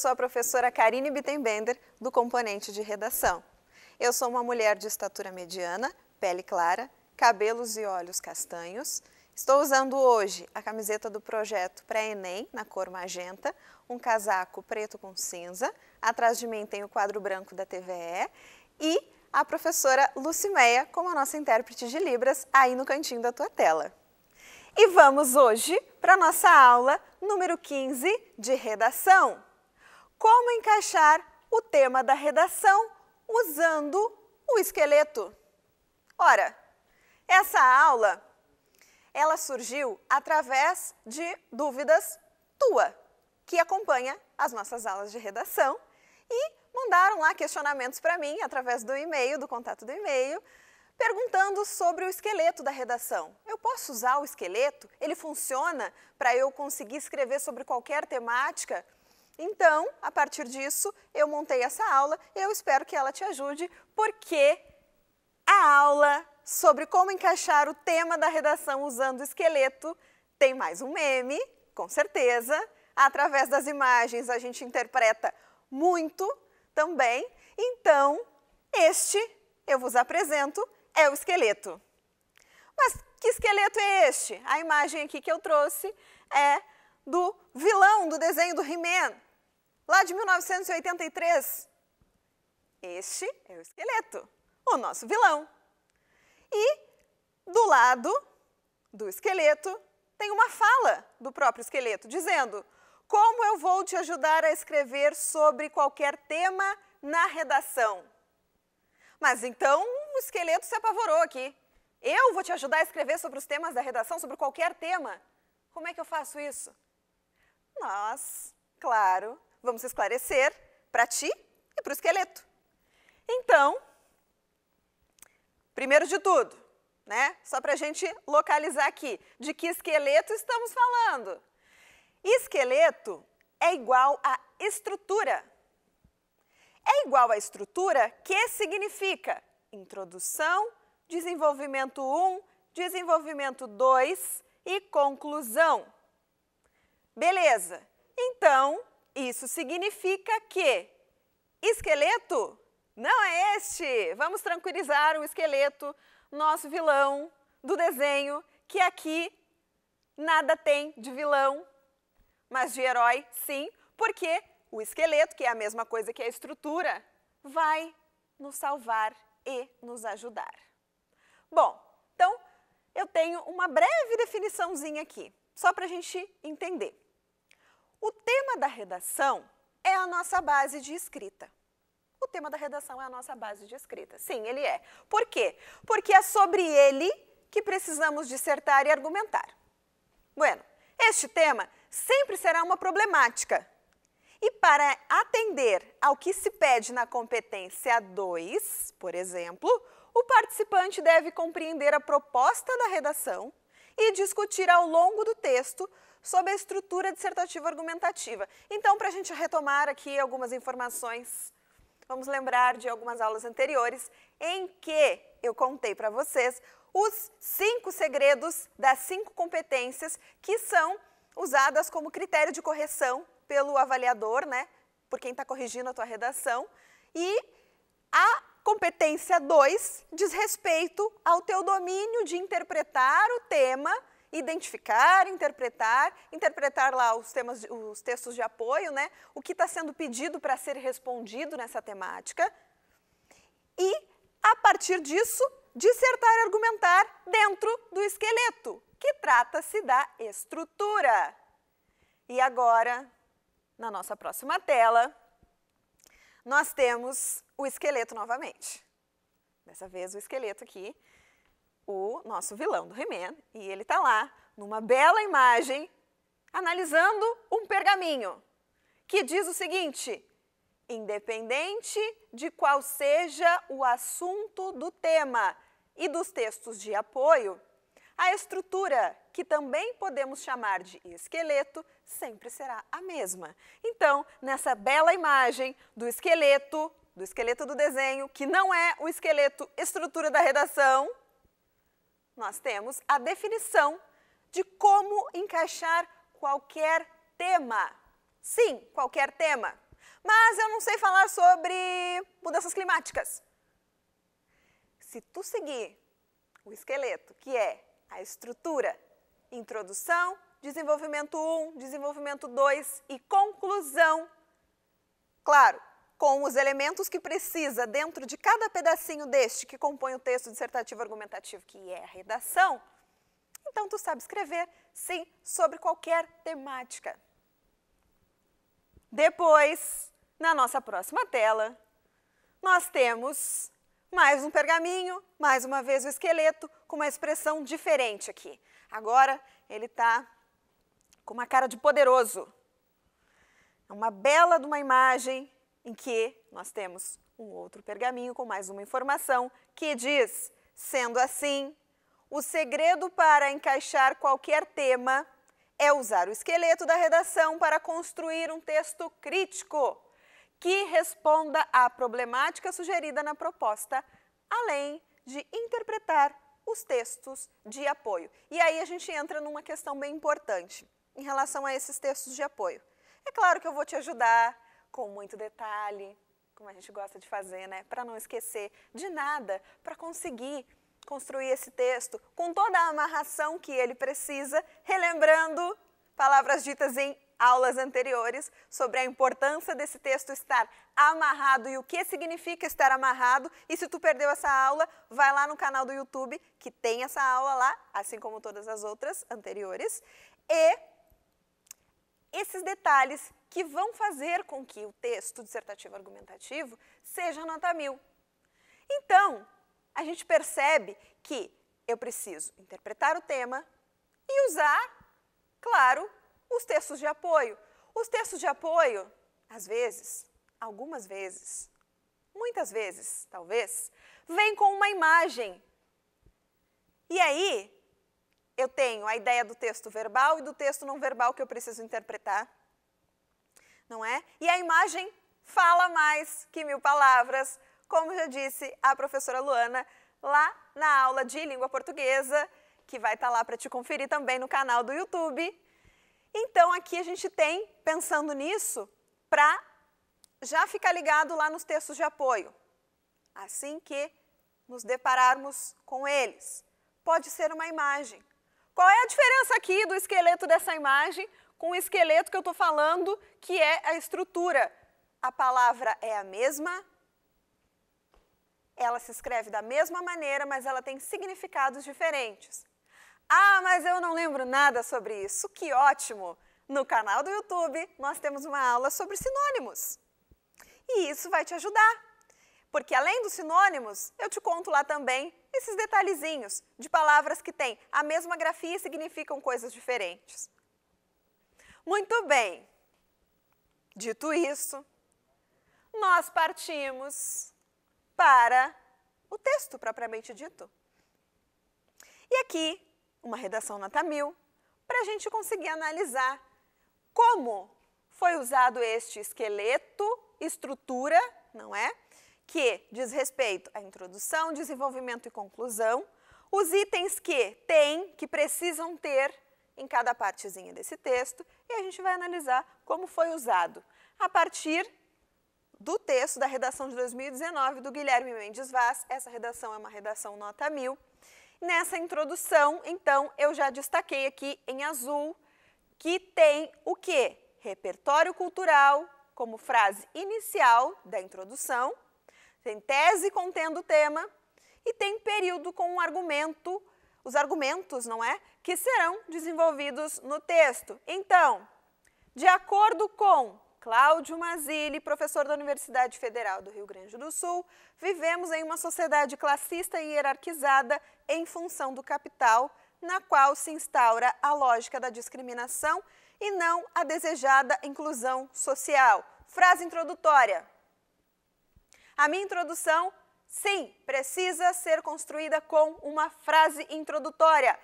sou a professora Karine Bittenbender, do componente de redação. Eu sou uma mulher de estatura mediana, pele clara, cabelos e olhos castanhos. Estou usando hoje a camiseta do projeto pré-ENEM, na cor magenta, um casaco preto com cinza, atrás de mim tem o quadro branco da TVE e a professora Lucimeia como a nossa intérprete de Libras aí no cantinho da tua tela. E vamos hoje para a nossa aula número 15 de redação como encaixar o tema da redação usando o esqueleto. Ora, essa aula ela surgiu através de dúvidas tua, que acompanha as nossas aulas de redação e mandaram lá questionamentos para mim através do e-mail, do contato do e-mail, perguntando sobre o esqueleto da redação. Eu posso usar o esqueleto? Ele funciona para eu conseguir escrever sobre qualquer temática? Então, a partir disso, eu montei essa aula e eu espero que ela te ajude, porque a aula sobre como encaixar o tema da redação usando esqueleto tem mais um meme, com certeza. Através das imagens a gente interpreta muito também. Então, este eu vos apresento é o esqueleto. Mas que esqueleto é este? A imagem aqui que eu trouxe é do vilão do desenho do He-Man, lá de 1983. Este é o esqueleto, o nosso vilão. E do lado do esqueleto tem uma fala do próprio esqueleto dizendo: Como eu vou te ajudar a escrever sobre qualquer tema na redação? Mas então o esqueleto se apavorou aqui. Eu vou te ajudar a escrever sobre os temas da redação, sobre qualquer tema. Como é que eu faço isso? Nós, claro, Vamos esclarecer para ti e para o esqueleto. Então, primeiro de tudo, né? Só para a gente localizar aqui, de que esqueleto estamos falando? Esqueleto é igual a estrutura. É igual a estrutura que significa introdução, desenvolvimento 1, desenvolvimento 2 e conclusão. Beleza, então isso significa que esqueleto não é este. Vamos tranquilizar o esqueleto, nosso vilão do desenho, que aqui nada tem de vilão, mas de herói sim, porque o esqueleto, que é a mesma coisa que a estrutura, vai nos salvar e nos ajudar. Bom, então eu tenho uma breve definiçãozinha aqui, só para a gente entender. O tema da redação é a nossa base de escrita. O tema da redação é a nossa base de escrita. Sim, ele é. Por quê? Porque é sobre ele que precisamos dissertar e argumentar. Bueno, este tema sempre será uma problemática. E para atender ao que se pede na competência 2, por exemplo, o participante deve compreender a proposta da redação e discutir ao longo do texto sobre a estrutura dissertativa argumentativa. Então, para a gente retomar aqui algumas informações, vamos lembrar de algumas aulas anteriores em que eu contei para vocês os cinco segredos das cinco competências que são usadas como critério de correção pelo avaliador, né? Por quem está corrigindo a tua redação. E a competência 2 diz respeito ao teu domínio de interpretar o tema identificar, interpretar, interpretar lá os, temas, os textos de apoio, né? o que está sendo pedido para ser respondido nessa temática, e, a partir disso, dissertar e argumentar dentro do esqueleto, que trata-se da estrutura. E agora, na nossa próxima tela, nós temos o esqueleto novamente. Dessa vez, o esqueleto aqui o nosso vilão do He-Man, e ele está lá, numa bela imagem, analisando um pergaminho que diz o seguinte: independente de qual seja o assunto do tema e dos textos de apoio, a estrutura, que também podemos chamar de esqueleto, sempre será a mesma. Então, nessa bela imagem do esqueleto, do esqueleto do desenho, que não é o esqueleto estrutura da redação, nós temos a definição de como encaixar qualquer tema. Sim, qualquer tema. Mas eu não sei falar sobre mudanças climáticas. Se tu seguir o esqueleto, que é a estrutura, introdução, desenvolvimento 1, desenvolvimento 2 e conclusão, claro, com os elementos que precisa dentro de cada pedacinho deste que compõe o texto dissertativo argumentativo, que é a redação, então tu sabe escrever, sim, sobre qualquer temática. Depois, na nossa próxima tela, nós temos mais um pergaminho, mais uma vez o esqueleto, com uma expressão diferente aqui. Agora ele está com uma cara de poderoso. É uma bela de uma imagem em que nós temos um outro pergaminho com mais uma informação que diz: sendo assim, o segredo para encaixar qualquer tema é usar o esqueleto da redação para construir um texto crítico que responda à problemática sugerida na proposta, além de interpretar os textos de apoio. E aí a gente entra numa questão bem importante em relação a esses textos de apoio. É claro que eu vou te ajudar, com muito detalhe, como a gente gosta de fazer, né? Para não esquecer de nada, para conseguir construir esse texto com toda a amarração que ele precisa, relembrando palavras ditas em aulas anteriores sobre a importância desse texto estar amarrado e o que significa estar amarrado. E se tu perdeu essa aula, vai lá no canal do YouTube que tem essa aula lá, assim como todas as outras anteriores. E esses detalhes que vão fazer com que o texto dissertativo argumentativo seja nota mil. Então, a gente percebe que eu preciso interpretar o tema e usar, claro, os textos de apoio. Os textos de apoio, às vezes, algumas vezes, muitas vezes, talvez, vêm com uma imagem. E aí, eu tenho a ideia do texto verbal e do texto não verbal que eu preciso interpretar não é? E a imagem fala mais que mil palavras, como já disse a professora Luana lá na aula de língua portuguesa, que vai estar tá lá para te conferir também no canal do YouTube. Então aqui a gente tem, pensando nisso, para já ficar ligado lá nos textos de apoio, assim que nos depararmos com eles. Pode ser uma imagem. Qual é a diferença aqui do esqueleto dessa imagem com o esqueleto que eu estou falando, que é a estrutura. A palavra é a mesma, ela se escreve da mesma maneira, mas ela tem significados diferentes. Ah, mas eu não lembro nada sobre isso. Que ótimo! No canal do YouTube, nós temos uma aula sobre sinônimos. E isso vai te ajudar. Porque além dos sinônimos, eu te conto lá também esses detalhezinhos de palavras que têm a mesma grafia e significam coisas diferentes. Muito bem. Dito isso, nós partimos para o texto propriamente dito. E aqui, uma redação nota mil, para a gente conseguir analisar como foi usado este esqueleto, estrutura, não é? Que diz respeito à introdução, desenvolvimento e conclusão, os itens que tem, que precisam ter em cada partezinha desse texto e a gente vai analisar como foi usado a partir do texto da redação de 2019 do Guilherme Mendes Vaz. Essa redação é uma redação nota mil Nessa introdução, então, eu já destaquei aqui em azul que tem o que? Repertório cultural como frase inicial da introdução, tem tese contendo o tema e tem período com um argumento, os argumentos, não é? que serão desenvolvidos no texto. Então, de acordo com Cláudio Mazilli, professor da Universidade Federal do Rio Grande do Sul, vivemos em uma sociedade classista e hierarquizada em função do capital, na qual se instaura a lógica da discriminação e não a desejada inclusão social. Frase introdutória. A minha introdução, sim, precisa ser construída com uma frase introdutória.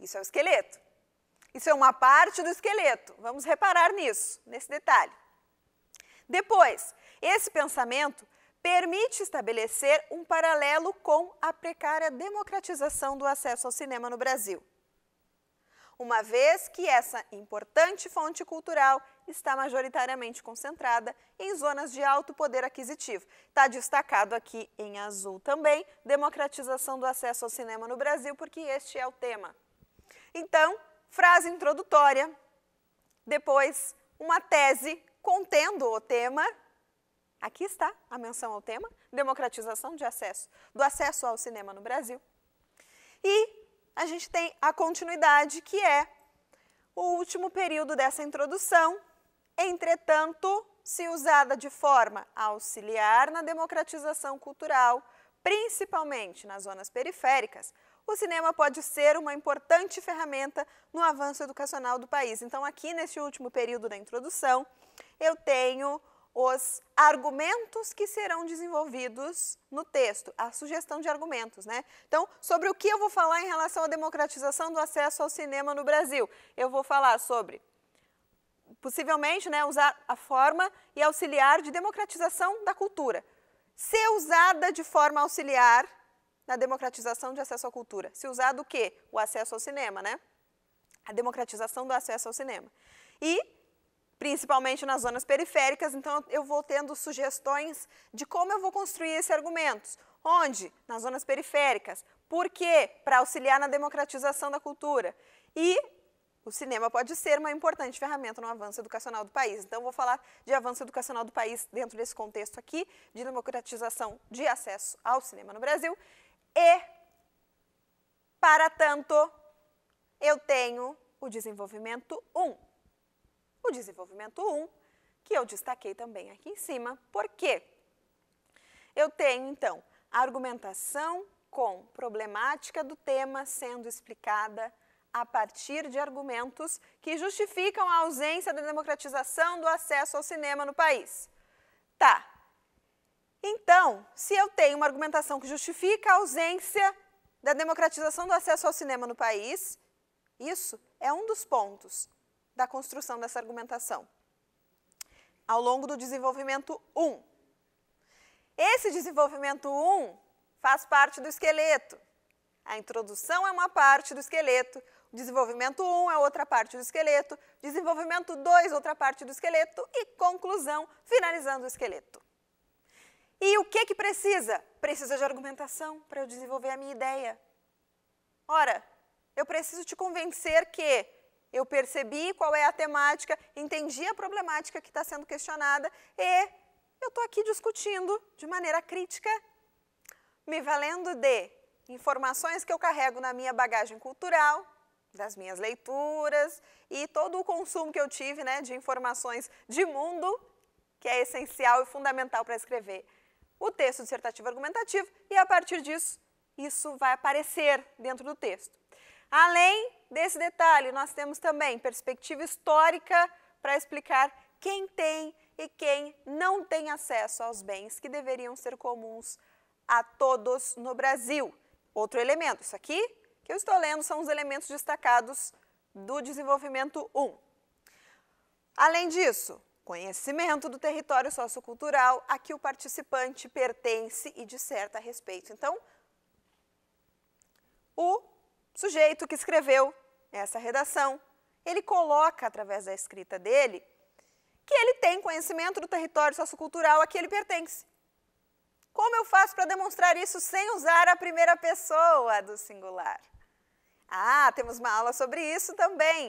Isso é o esqueleto. Isso é uma parte do esqueleto. Vamos reparar nisso, nesse detalhe. Depois, esse pensamento permite estabelecer um paralelo com a precária democratização do acesso ao cinema no Brasil. Uma vez que essa importante fonte cultural está majoritariamente concentrada em zonas de alto poder aquisitivo. Está destacado aqui em azul também, democratização do acesso ao cinema no Brasil, porque este é o tema. Então, frase introdutória, depois uma tese contendo o tema. Aqui está a menção ao tema, democratização de acesso, do acesso ao cinema no Brasil. E a gente tem a continuidade, que é o último período dessa introdução. Entretanto, se usada de forma a auxiliar na democratização cultural, principalmente nas zonas periféricas, o cinema pode ser uma importante ferramenta no avanço educacional do país. Então, aqui neste último período da introdução, eu tenho os argumentos que serão desenvolvidos no texto, a sugestão de argumentos, né? Então, sobre o que eu vou falar em relação à democratização do acesso ao cinema no Brasil? Eu vou falar sobre possivelmente, né, usar a forma e auxiliar de democratização da cultura. Ser usada de forma auxiliar na democratização de acesso à cultura. Se usar do quê? O acesso ao cinema, né? A democratização do acesso ao cinema. E principalmente nas zonas periféricas, então eu vou tendo sugestões de como eu vou construir esses argumentos. Onde? Nas zonas periféricas. Por quê? Para auxiliar na democratização da cultura. E o cinema pode ser uma importante ferramenta no avanço educacional do país. Então, eu vou falar de avanço educacional do país dentro desse contexto aqui, de democratização de acesso ao cinema no Brasil. E, para tanto, eu tenho o desenvolvimento 1. O desenvolvimento 1, que eu destaquei também aqui em cima, por quê? Eu tenho, então, a argumentação com problemática do tema sendo explicada a partir de argumentos que justificam a ausência da democratização do acesso ao cinema no país. Tá, então, se eu tenho uma argumentação que justifica a ausência da democratização do acesso ao cinema no país, isso é um dos pontos da construção dessa argumentação. Ao longo do desenvolvimento 1. Esse desenvolvimento 1 faz parte do esqueleto. A introdução é uma parte do esqueleto, o desenvolvimento 1 é outra parte do esqueleto, desenvolvimento 2, outra parte do esqueleto e conclusão, finalizando o esqueleto. E o que que precisa? Precisa de argumentação para eu desenvolver a minha ideia. Ora, eu preciso te convencer que eu percebi qual é a temática, entendi a problemática que está sendo questionada e eu estou aqui discutindo de maneira crítica, me valendo de informações que eu carrego na minha bagagem cultural, das minhas leituras e todo o consumo que eu tive né, de informações de mundo, que é essencial e fundamental para escrever o texto dissertativo argumentativo e, a partir disso, isso vai aparecer dentro do texto. Além desse detalhe, nós temos também perspectiva histórica para explicar quem tem e quem não tem acesso aos bens que deveriam ser comuns a todos no Brasil. Outro elemento, isso aqui que eu estou lendo são os elementos destacados do desenvolvimento 1. Além disso, conhecimento do território sociocultural a que o participante pertence e disserta a respeito. Então, o sujeito que escreveu essa redação, ele coloca através da escrita dele que ele tem conhecimento do território sociocultural a que ele pertence. Como eu faço para demonstrar isso sem usar a primeira pessoa do singular? Ah, temos uma aula sobre isso também.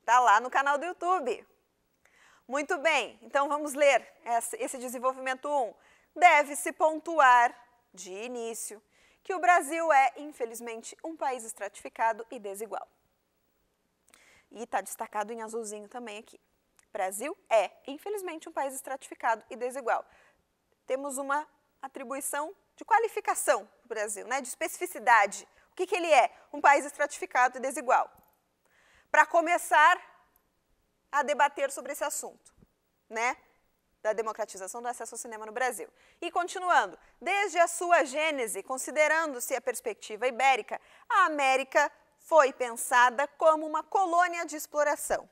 Está lá no canal do YouTube. Muito bem, então vamos ler esse desenvolvimento 1. Deve-se pontuar, de início, que o Brasil é, infelizmente, um país estratificado e desigual. E está destacado em azulzinho também aqui. Brasil é, infelizmente, um país estratificado e desigual. Temos uma atribuição de qualificação para o Brasil, né? de especificidade. O que, que ele é? Um país estratificado e desigual. Para começar, a debater sobre esse assunto, né? Da democratização do acesso ao cinema no Brasil. E continuando, desde a sua gênese, considerando-se a perspectiva ibérica, a América foi pensada como uma colônia de exploração,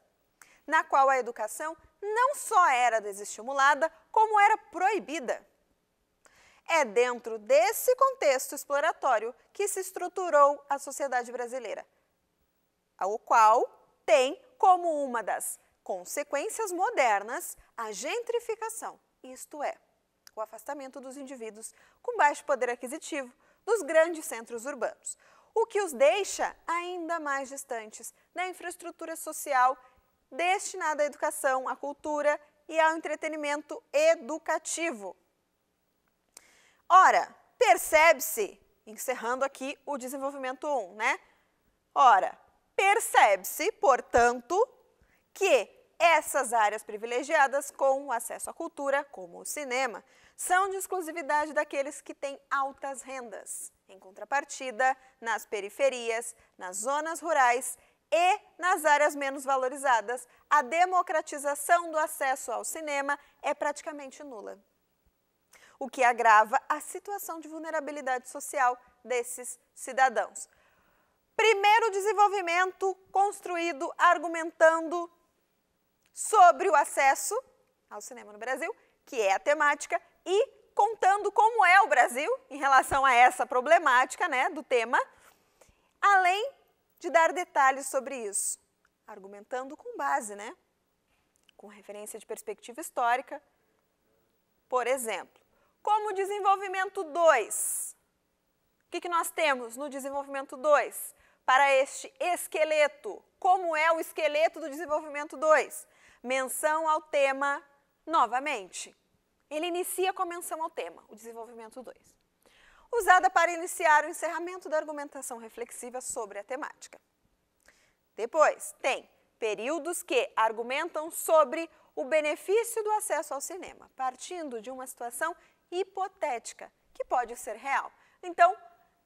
na qual a educação não só era desestimulada, como era proibida. É dentro desse contexto exploratório que se estruturou a sociedade brasileira, ao qual tem como uma das consequências modernas, a gentrificação, isto é, o afastamento dos indivíduos com baixo poder aquisitivo dos grandes centros urbanos, o que os deixa ainda mais distantes da infraestrutura social destinada à educação, à cultura e ao entretenimento educativo. Ora, percebe-se, encerrando aqui o desenvolvimento 1, né? Ora, percebe-se, portanto, que essas áreas privilegiadas com acesso à cultura, como o cinema, são de exclusividade daqueles que têm altas rendas. Em contrapartida, nas periferias, nas zonas rurais e nas áreas menos valorizadas, a democratização do acesso ao cinema é praticamente nula. O que agrava a situação de vulnerabilidade social desses cidadãos. Primeiro desenvolvimento construído argumentando sobre o acesso ao cinema no Brasil, que é a temática, e contando como é o Brasil em relação a essa problemática né, do tema, além de dar detalhes sobre isso, argumentando com base, né, com referência de perspectiva histórica. Por exemplo, como desenvolvimento 2. O que, que nós temos no desenvolvimento 2? Para este esqueleto, como é o esqueleto do desenvolvimento 2? menção ao tema novamente. Ele inicia com a menção ao tema, o desenvolvimento 2, usada para iniciar o encerramento da argumentação reflexiva sobre a temática. Depois, tem períodos que argumentam sobre o benefício do acesso ao cinema, partindo de uma situação hipotética, que pode ser real. Então,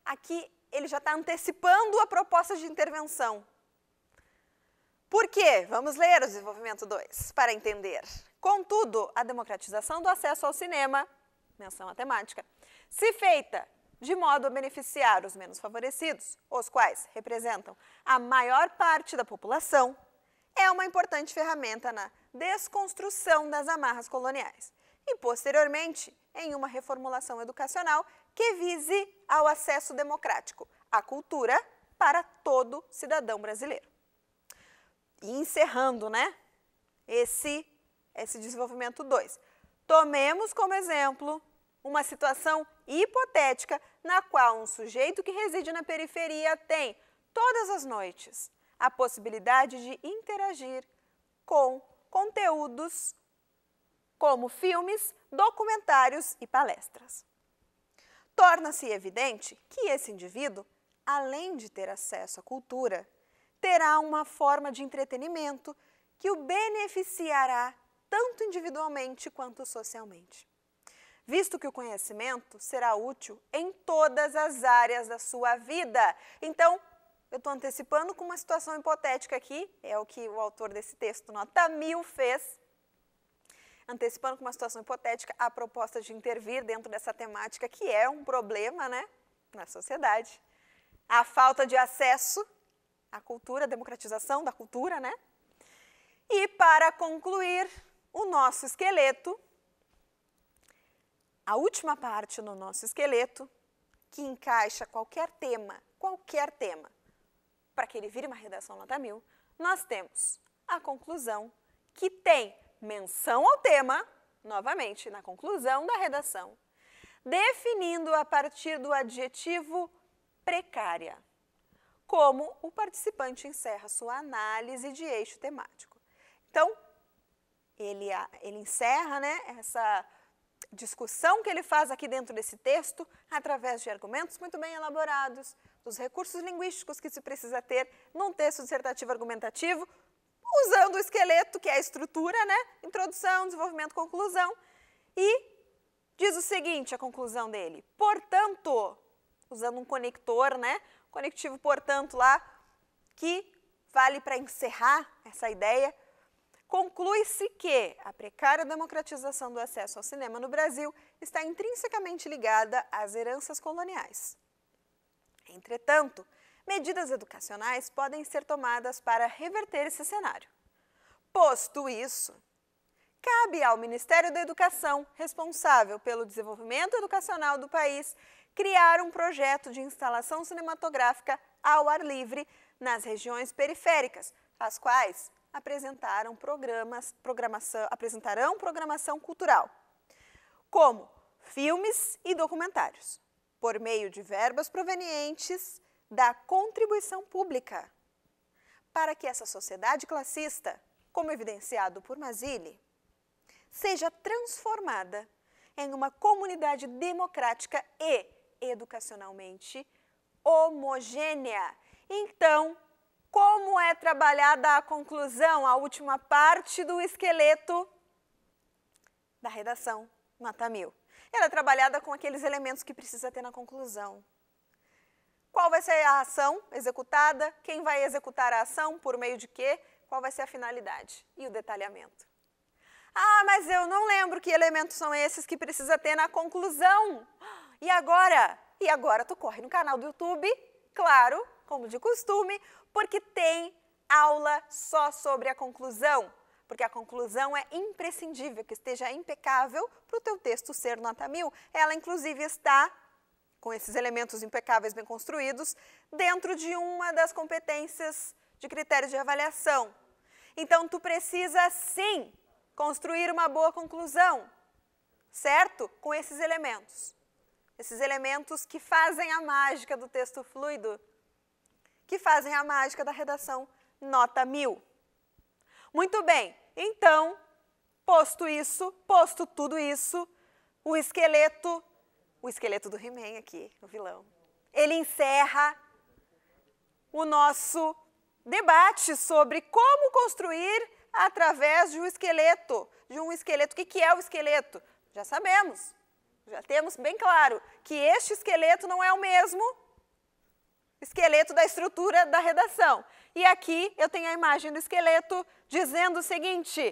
aqui ele já está antecipando a proposta de intervenção por quê? Vamos ler o desenvolvimento 2 para entender. Contudo, a democratização do acesso ao cinema, menção à temática, se feita de modo a beneficiar os menos favorecidos, os quais representam a maior parte da população, é uma importante ferramenta na desconstrução das amarras coloniais e, posteriormente, em uma reformulação educacional que vise ao acesso democrático à cultura para todo cidadão brasileiro e encerrando, né? Esse, esse desenvolvimento 2. Tomemos como exemplo uma situação hipotética na qual um sujeito que reside na periferia tem, todas as noites, a possibilidade de interagir com conteúdos como filmes, documentários e palestras. Torna-se evidente que esse indivíduo, além de ter acesso à cultura, terá uma forma de entretenimento que o beneficiará tanto individualmente quanto socialmente. Visto que o conhecimento será útil em todas as áreas da sua vida. Então, eu estou antecipando com uma situação hipotética aqui, é o que o autor desse texto, nota mil, fez. Antecipando com uma situação hipotética a proposta de intervir dentro dessa temática, que é um problema né, na sociedade. A falta de acesso a cultura, a democratização da cultura, né? E para concluir o nosso esqueleto, a última parte no nosso esqueleto, que encaixa qualquer tema, qualquer tema, para que ele vire uma redação nota mil, nós temos a conclusão, que tem menção ao tema, novamente, na conclusão da redação, definindo a partir do adjetivo precária como o participante encerra sua análise de eixo temático. Então, ele, ele encerra né, essa discussão que ele faz aqui dentro desse texto através de argumentos muito bem elaborados, dos recursos linguísticos que se precisa ter num texto dissertativo argumentativo, usando o esqueleto, que é a estrutura, né? Introdução, desenvolvimento, conclusão. E diz o seguinte, a conclusão dele: portanto, usando um conector, né? Conectivo, portanto, lá, que vale para encerrar essa ideia, conclui-se que a precária democratização do acesso ao cinema no Brasil está intrinsecamente ligada às heranças coloniais. Entretanto, medidas educacionais podem ser tomadas para reverter esse cenário. Posto isso, cabe ao Ministério da Educação, responsável pelo desenvolvimento educacional do país, criar um projeto de instalação cinematográfica ao ar livre nas regiões periféricas, as quais apresentaram programas, programação, apresentarão programação cultural, como filmes e documentários, por meio de verbas provenientes da contribuição pública, para que essa sociedade classista, como evidenciado por Mazili, seja transformada em uma comunidade democrática e educacionalmente homogênea. Então, como é trabalhada a conclusão, a última parte do esqueleto da redação Nota Mil? Ela é trabalhada com aqueles elementos que precisa ter na conclusão. Qual vai ser a ação executada? Quem vai executar a ação? Por meio de quê? Qual vai ser a finalidade? E o detalhamento. Ah, mas eu não lembro que elementos são esses que precisa ter na conclusão. Ah! E agora? E agora tu corre no canal do YouTube, claro, como de costume, porque tem aula só sobre a conclusão. Porque a conclusão é imprescindível que esteja impecável para o teu texto ser nota mil. Ela, inclusive, está com esses elementos impecáveis bem construídos dentro de uma das competências de critérios de avaliação. Então, tu precisa sim construir uma boa conclusão, certo? Com esses elementos esses elementos que fazem a mágica do texto fluido, que fazem a mágica da redação nota mil. Muito bem, então, posto isso, posto tudo isso, o esqueleto, o esqueleto do He-Man aqui, o vilão, ele encerra o nosso debate sobre como construir através de um esqueleto, de um esqueleto. O que é o esqueleto? Já sabemos, já temos bem claro que este esqueleto não é o mesmo esqueleto da estrutura da redação. E aqui eu tenho a imagem do esqueleto dizendo o seguinte: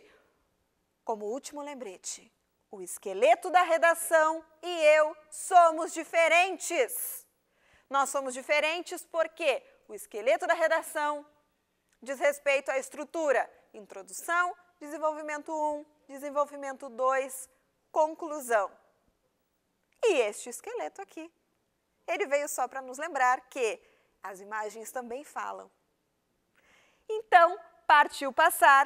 como último lembrete, o esqueleto da redação e eu somos diferentes. Nós somos diferentes porque o esqueleto da redação diz respeito à estrutura introdução, desenvolvimento 1, desenvolvimento 2, conclusão. E este esqueleto aqui. Ele veio só para nos lembrar que as imagens também falam. Então, partiu passar.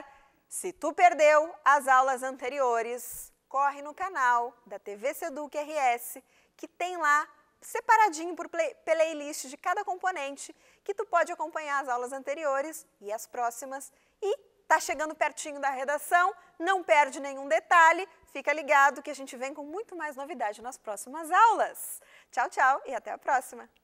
Se tu perdeu as aulas anteriores, corre no canal da TV Seduc RS, que tem lá separadinho por play, playlist de cada componente, que tu pode acompanhar as aulas anteriores e as próximas e Está chegando pertinho da redação, não perde nenhum detalhe. Fica ligado que a gente vem com muito mais novidade nas próximas aulas. Tchau, tchau e até a próxima!